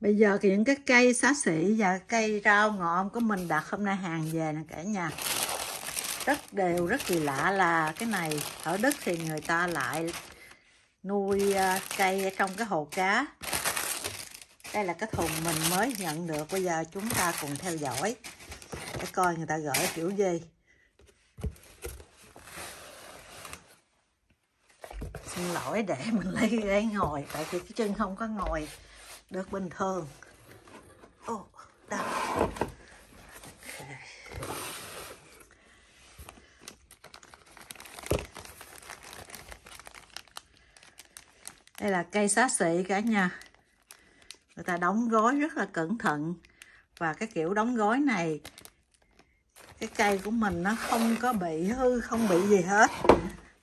bây giờ thì những cái cây xá xỉ và cây rau ngọn của mình đặt hôm nay hàng về nè cả nhà rất đều rất kỳ lạ là cái này ở đức thì người ta lại nuôi à, cây trong cái hồ cá đây là cái thùng mình mới nhận được bây giờ chúng ta cùng theo dõi để coi người ta gửi kiểu gì xin lỗi để mình lấy ghế ngồi tại vì cái chân không có ngồi được bình thường ô oh, đâu đây là cây xá xị cả nhà người ta đóng gói rất là cẩn thận và cái kiểu đóng gói này cái cây của mình nó không có bị hư không bị gì hết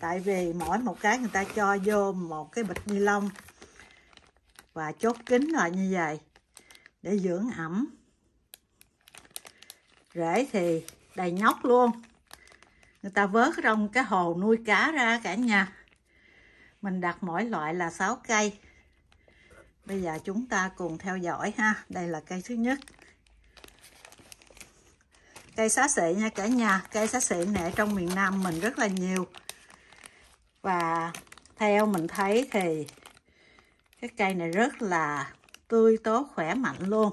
tại vì mỗi một cái người ta cho vô một cái bịch ni lông và chốt kín lại như vậy để dưỡng ẩm rễ thì đầy nhóc luôn người ta vớt trong cái hồ nuôi cá ra cả nhà mình đặt mỗi loại là 6 cây bây giờ chúng ta cùng theo dõi ha đây là cây thứ nhất cây xá xị nha cả nhà cây xá xị nẻ trong miền Nam mình rất là nhiều và theo mình thấy thì cái cây này rất là tươi tốt khỏe mạnh luôn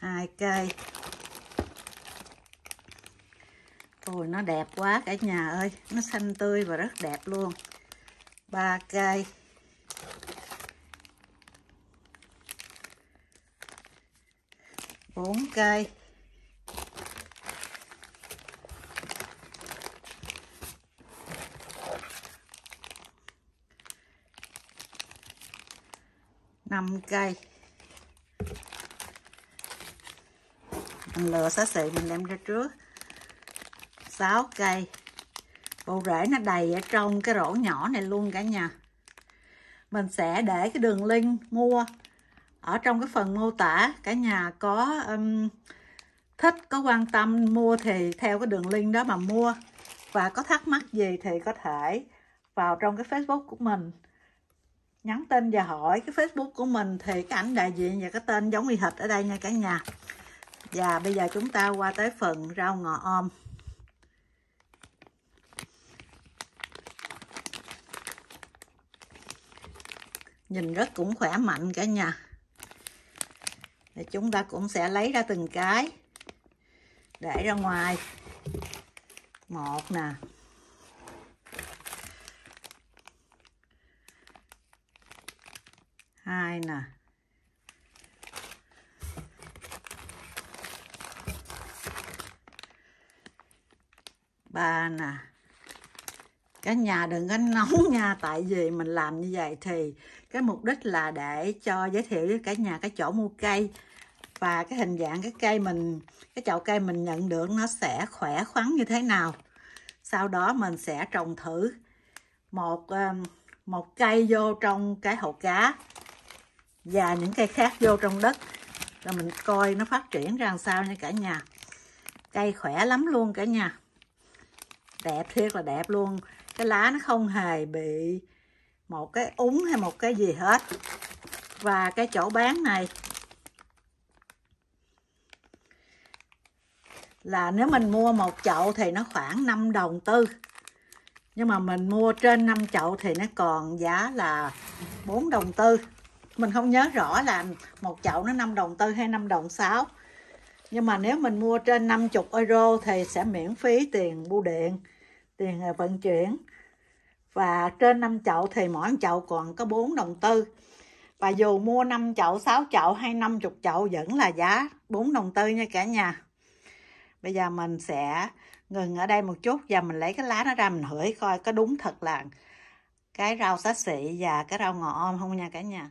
hai cây ôi nó đẹp quá cả nhà ơi nó xanh tươi và rất đẹp luôn ba cây bốn cây 5 cây mình lựa xá xị mình đem ra trước 6 cây bộ rễ nó đầy ở trong cái rổ nhỏ này luôn cả nhà mình sẽ để cái đường link mua ở trong cái phần mô tả cả nhà có um, thích có quan tâm mua thì theo cái đường link đó mà mua và có thắc mắc gì thì có thể vào trong cái facebook của mình nhắn tin và hỏi cái facebook của mình thì cái ảnh đại diện và cái tên giống y hệt ở đây nha cả nhà và bây giờ chúng ta qua tới phần rau ngò om nhìn rất cũng khỏe mạnh cả nhà thì chúng ta cũng sẽ lấy ra từng cái để ra ngoài một nè hai nè ba nè cả nhà đừng có nóng nha tại vì mình làm như vậy thì cái mục đích là để cho giới thiệu với cả nhà cái chỗ mua cây và cái hình dạng cái cây mình cái chậu cây mình nhận được nó sẽ khỏe khoắn như thế nào sau đó mình sẽ trồng thử một ờ, một cây vô trong cái hậu cá và những cây khác vô trong đất là mình coi nó phát triển ra làm sao nha cả nhà cây khỏe lắm luôn cả nhà đẹp thiệt là đẹp luôn cái lá nó không hề bị một cái úng hay một cái gì hết và cái chỗ bán này là nếu mình mua một chậu thì nó khoảng 5 đồng tư nhưng mà mình mua trên 5 chậu thì nó còn giá là 4 đồng tư mình không nhớ rõ là một chậu nó 5 đồng tư hay 5 đồng 6 nhưng mà nếu mình mua trên 50 euro thì sẽ miễn phí tiền bưu điện tiền ờ, vận chuyển và trên 5 chậu thì mỗi chậu còn có 4 đồng tư và dù mua 5 chậu 6 chậu hay 50 chậu vẫn là giá 4 đồng tư nha cả nhà bây giờ mình sẽ ngừng ở đây một chút và mình lấy cái lá nó ra mình hửi coi có đúng thật là cái rau xá xị và cái rau ngò không nha cả nhà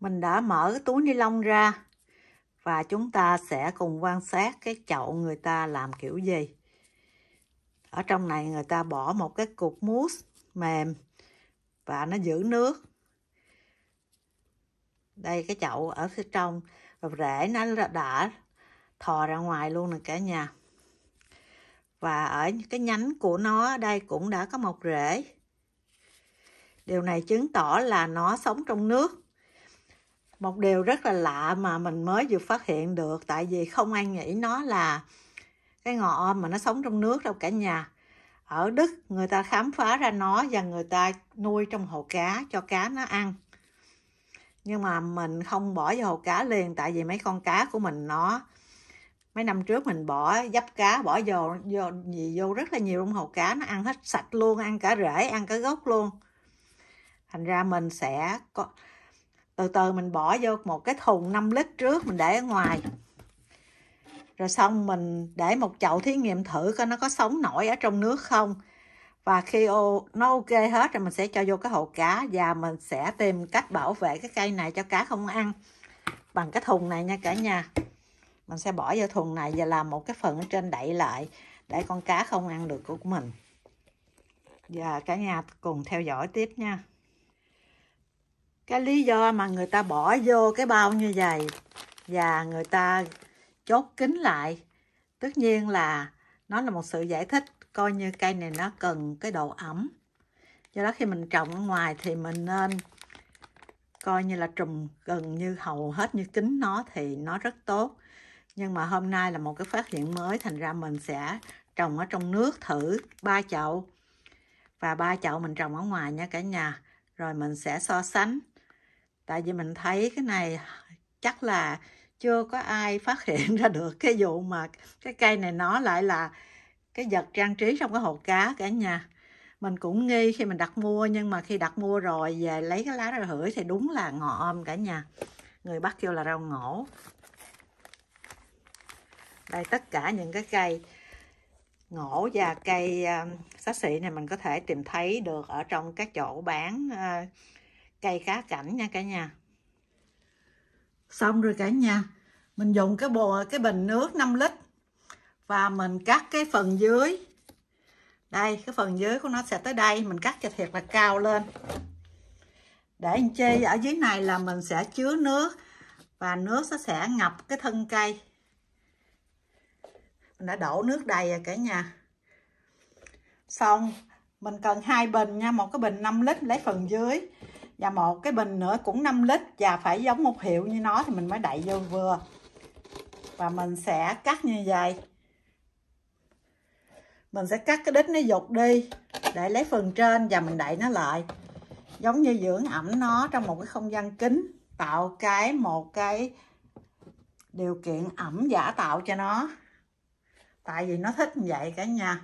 mình đã mở cái túi ni lông ra và chúng ta sẽ cùng quan sát cái chậu người ta làm kiểu gì. Ở trong này người ta bỏ một cái cục mousse mềm và nó giữ nước. Đây cái chậu ở phía trong và rễ nó đã thò ra ngoài luôn nè cả nhà. Và ở cái nhánh của nó đây cũng đã có một rễ. Điều này chứng tỏ là nó sống trong nước một điều rất là lạ mà mình mới vừa phát hiện được tại vì không ai nghĩ nó là cái ngọ mà nó sống trong nước đâu cả nhà ở Đức người ta khám phá ra nó và người ta nuôi trong hồ cá cho cá nó ăn nhưng mà mình không bỏ vào hồ cá liền tại vì mấy con cá của mình nó mấy năm trước mình bỏ dắp cá bỏ vô vô gì vô rất là nhiều trong hồ cá nó ăn hết sạch luôn ăn cả rễ ăn cả gốc luôn thành ra mình sẽ có từ từ mình bỏ vô một cái thùng 5 lít trước mình để ở ngoài rồi xong mình để một chậu thí nghiệm thử coi nó có sống nổi ở trong nước không và khi ô, nó ok hết rồi mình sẽ cho vô cái hồ cá và mình sẽ tìm cách bảo vệ cái cây này cho cá không ăn bằng cái thùng này nha cả nhà mình sẽ bỏ vô thùng này và làm một cái phần ở trên đậy lại để con cá không ăn được của mình và cả nhà cùng theo dõi tiếp nha cái lý do mà người ta bỏ vô cái bao như vậy và người ta chốt kín lại tất nhiên là nó là một sự giải thích coi như cây này nó cần cái độ ẩm do đó khi mình trồng ở ngoài thì mình nên coi như là trùm gần như hầu hết như kính nó thì nó rất tốt nhưng mà hôm nay là một cái phát hiện mới thành ra mình sẽ trồng ở trong nước thử ba chậu và ba chậu mình trồng ở ngoài nha cả nhà rồi mình sẽ so sánh tại vì mình thấy cái này chắc là chưa có ai phát hiện ra được cái vụ mà cái cây này nó lại là cái vật trang trí trong cái hồ cá cả nhà mình cũng nghi khi mình đặt mua nhưng mà khi đặt mua rồi về lấy cái lá ra hửi thì đúng là ngọ om cả nhà người bắc kêu là rau ngổ đây tất cả những cái cây ngổ và cây uh, xá xị này mình có thể tìm thấy được ở trong các chỗ bán uh, cây cá cảnh nha cả nhà xong rồi cả nhà mình dùng cái bồ cái bình nước 5 lít và mình cắt cái phần dưới đây cái phần dưới của nó sẽ tới đây mình cắt cho thiệt là cao lên để anh chê ở dưới này là mình sẽ chứa nước và nước nó sẽ ngập cái thân cây mình đã đổ nước đầy rồi cả nhà xong mình cần hai bình nha một cái bình 5 lít lấy phần dưới và một cái bình nữa cũng 5 lít và phải giống một hiệu như nó thì mình mới đậy vô vừa và mình sẽ cắt như vậy mình sẽ cắt cái đít nó dục đi để lấy phần trên và mình đậy nó lại giống như dưỡng ẩm nó trong một cái không gian kín tạo cái một cái điều kiện ẩm giả tạo cho nó tại vì nó thích như vậy cả nhà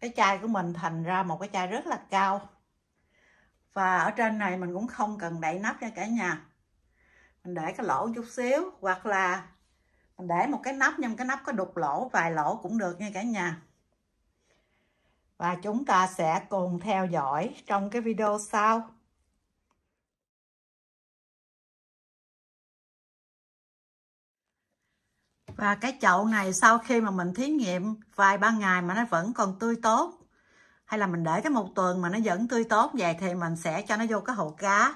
cái chai của mình thành ra một cái chai rất là cao và ở trên này mình cũng không cần đậy nắp nha cả nhà mình để cái lỗ chút xíu hoặc là mình để một cái nắp nhưng cái nắp có đục lỗ vài lỗ cũng được nha cả nhà và chúng ta sẽ cùng theo dõi trong cái video sau Và cái chậu này sau khi mà mình thí nghiệm vài ba ngày mà nó vẫn còn tươi tốt hay là mình để cái một tuần mà nó vẫn tươi tốt vậy thì mình sẽ cho nó vô cái hồ cá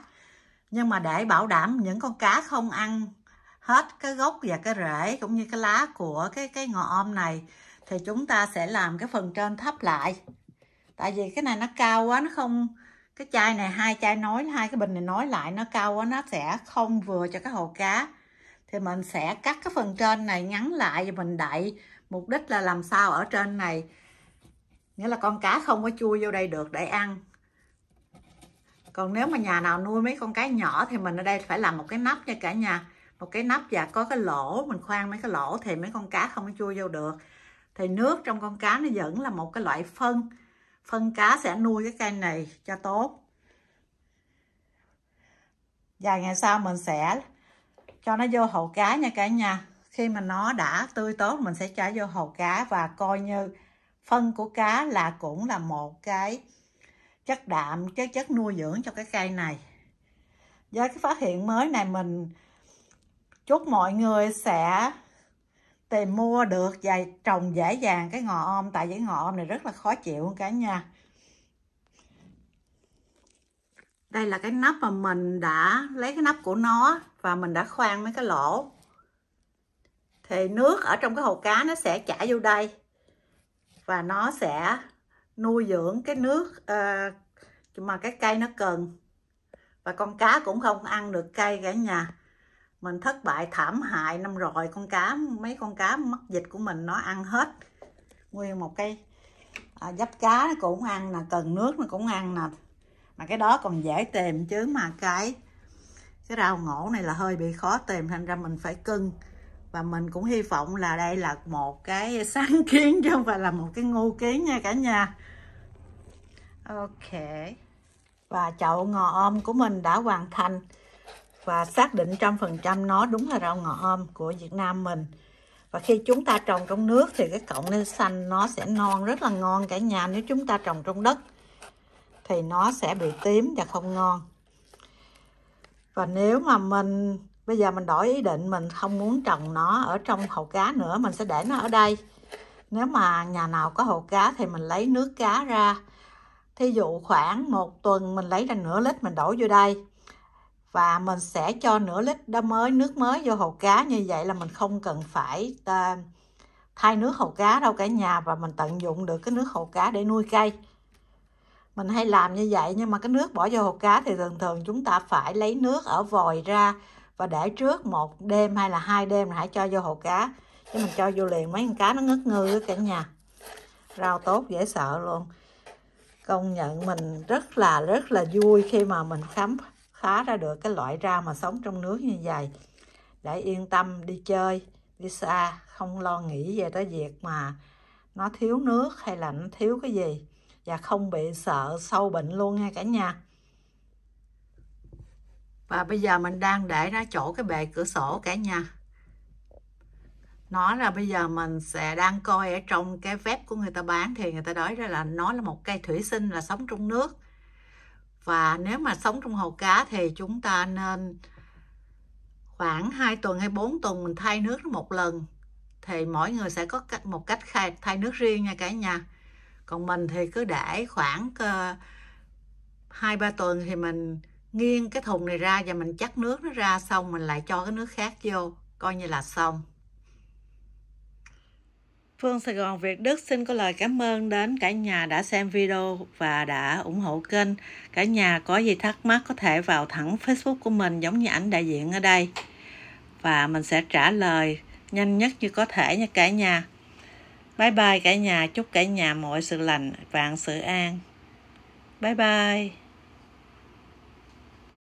nhưng mà để bảo đảm những con cá không ăn hết cái gốc và cái rễ cũng như cái lá của cái cái ngò om này thì chúng ta sẽ làm cái phần trên thấp lại tại vì cái này nó cao quá nó không cái chai này hai chai nói hai cái bình này nói lại nó cao quá nó sẽ không vừa cho cái hồ cá thì mình sẽ cắt cái phần trên này ngắn lại và mình đậy mục đích là làm sao ở trên này nghĩa là con cá không có chui vô đây được để ăn còn nếu mà nhà nào nuôi mấy con cá nhỏ thì mình ở đây phải làm một cái nắp nha cả nhà một cái nắp và có cái lỗ mình khoan mấy cái lỗ thì mấy con cá không có chui vô được thì nước trong con cá nó vẫn là một cái loại phân phân cá sẽ nuôi cái cây này cho tốt vài ngày sau mình sẽ cho nó vô hồ cá nha cả nhà khi mà nó đã tươi tốt mình sẽ cho vô hồ cá và coi như phân của cá là cũng là một cái chất đạm cái chất nuôi dưỡng cho cái cây này với cái phát hiện mới này mình chúc mọi người sẽ tìm mua được và trồng dễ dàng cái ngò om tại vì ngò om này rất là khó chịu cả nha đây là cái nắp mà mình đã lấy cái nắp của nó và mình đã khoan mấy cái lỗ thì nước ở trong cái hồ cá nó sẽ chảy vô đây và nó sẽ nuôi dưỡng cái nước uh, mà cái cây nó cần và con cá cũng không ăn được cây cả nhà mình thất bại thảm hại năm rồi con cá mấy con cá mắc dịch của mình nó ăn hết nguyên một cây à, giáp cá nó cũng ăn nè cần nước nó cũng ăn nè mà cái đó còn dễ tìm chứ mà cái cái rau ngổ này là hơi bị khó tìm thành ra mình phải cưng và mình cũng hy vọng là đây là một cái sáng kiến chứ không phải là một cái ngu kiến nha cả nhà ok và chậu ngò ôm của mình đã hoàn thành và xác định trăm phần trăm nó đúng là rau ngò ôm của Việt Nam mình và khi chúng ta trồng trong nước thì cái cọng lên xanh nó sẽ non rất là ngon cả nhà nếu chúng ta trồng trong đất thì nó sẽ bị tím và không ngon và nếu mà mình bây giờ mình đổi ý định mình không muốn trồng nó ở trong hồ cá nữa mình sẽ để nó ở đây nếu mà nhà nào có hồ cá thì mình lấy nước cá ra thí dụ khoảng một tuần mình lấy ra nửa lít mình đổ vô đây và mình sẽ cho nửa lít đó mới nước mới vô hồ cá như vậy là mình không cần phải ờ, thay nước hồ cá đâu cả nhà và mình tận dụng được cái nước hồ cá để nuôi cây mình hay làm như vậy nhưng mà cái nước bỏ vô hồ cá thì thường thường chúng ta phải lấy nước ở vòi ra và để trước một đêm hay là hai đêm là hãy cho vô hồ cá chứ mình cho vô liền mấy con cá nó ngất ngư cả nhà rau tốt dễ sợ luôn công nhận mình rất là rất là vui khi mà mình khám phá ra được cái loại rau mà sống trong nước như vậy để yên tâm đi chơi đi xa không lo nghĩ về tới việc mà nó thiếu nước hay là nó thiếu cái gì và không bị sợ sâu bệnh luôn nha cả nhà và bây giờ mình đang để ra chỗ cái bệ cửa sổ cả nhà nó là bây giờ mình sẽ đang coi ở trong cái web của người ta bán thì người ta nói ra là nó là một cây thủy sinh là sống trong nước và nếu mà sống trong hồ cá thì chúng ta nên khoảng 2 tuần hay 4 tuần mình thay nước một lần thì mỗi người sẽ có một cách thay nước riêng nha cả nhà còn mình thì cứ để khoảng ờ, hai ba tuần thì mình nghiêng cái thùng này ra và mình chắc nước nó ra xong mình lại cho cái nước khác vô coi như là xong Phương Sài Gòn Việt Đức xin có lời cảm ơn đến cả nhà đã xem video và đã ủng hộ kênh. Cả nhà có gì thắc mắc có thể vào thẳng Facebook của mình giống như ảnh đại diện ở đây. Và mình sẽ trả lời nhanh nhất như có thể nha cả nhà. Bye bye cả nhà, chúc cả nhà mọi sự lành, vạn sự an. Bye bye.